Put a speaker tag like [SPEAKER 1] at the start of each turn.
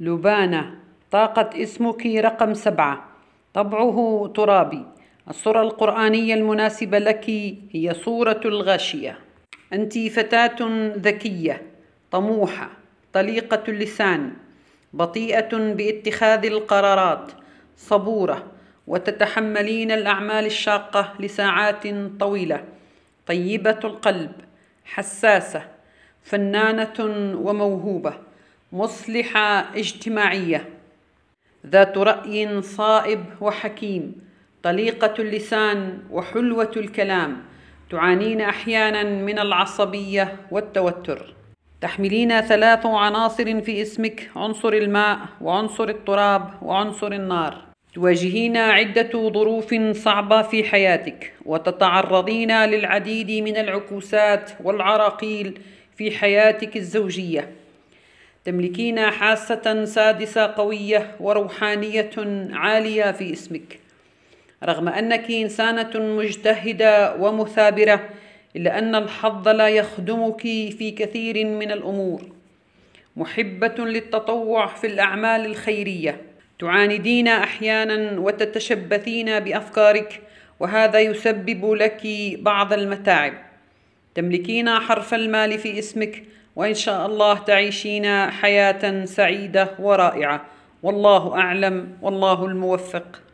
[SPEAKER 1] لبانة طاقة اسمك
[SPEAKER 2] رقم سبعة طبعه ترابي الصورة القرآنية المناسبة لك هي صورة الغاشية أنت فتاة ذكية طموحة طليقة اللسان بطيئة باتخاذ القرارات صبورة وتتحملين الأعمال الشاقة لساعات طويلة طيبة القلب حساسة فنانة وموهوبة مصلحة اجتماعية ذات رأي صائب وحكيم طليقة اللسان وحلوة الكلام تعانين أحيانا من العصبية والتوتر تحملين ثلاث عناصر في اسمك عنصر الماء وعنصر التراب وعنصر النار تواجهين عدة ظروف صعبة في حياتك وتتعرضين للعديد من العكوسات والعراقيل في حياتك الزوجية تملكين حاسة سادسة قوية وروحانية عالية في اسمك رغم أنك إنسانة مجتهدة ومثابرة إلا أن الحظ لا يخدمك في كثير من الأمور محبة للتطوع في الأعمال الخيرية تعاندين أحيانا وتتشبثين بأفكارك وهذا يسبب لك بعض المتاعب تملكين حرف المال في اسمك وإن شاء الله تعيشين حياة سعيدة ورائعة والله أعلم والله الموفق